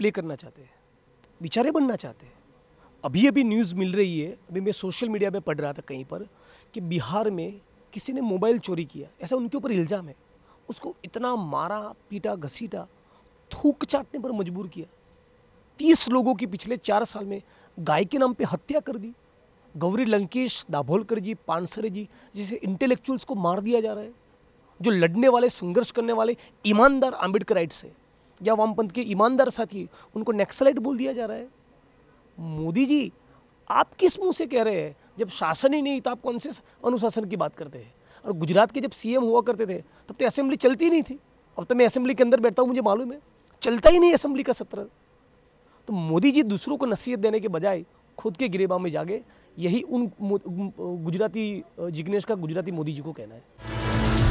play करना चाहते हैं बेचारे बनना चाहते हैं अभी अभी न्यूज़ मिल रही है अभी मैं सोशल मीडिया पर पढ़ रहा था कहीं पर कि बिहार में किसी ने मोबाइल चोरी किया ऐसा उनके ऊपर इल्ज़ाम है उसको इतना मारा पीटा घसीटा थूक चाटने पर मजबूर किया तीस लोगों की पिछले चार साल में गाय के नाम पे हत्या कर दी गौरी लंकेश दाभोलकर जी पानसरे जी जिसे इंटेलेक्चुअल्स को मार दिया जा रहा है जो लड़ने वाले संघर्ष करने वाले ईमानदार आम्बेडकर राइट्स है या वामपंथ के ईमानदार साथी उनको नेक्सलाइट बोल दिया जा रहा है मोदी जी आप किस मुंह से कह रहे हैं जब शासन ही नहीं तो आप कौन से अनुशासन की बात करते हैं और गुजरात के जब सीएम हुआ करते थे तब तो असेंबली चलती नहीं थी अब तो मैं असेंबली के अंदर बैठता हूँ मुझे मालूम है चलता ही नहीं असेंबली का सत्र तो मोदी जी दूसरों को नसीहत देने के बजाय खुद के गिरेबा में जागे यही उन गुजराती जिग्नेश का गुजराती मोदी जी को कहना है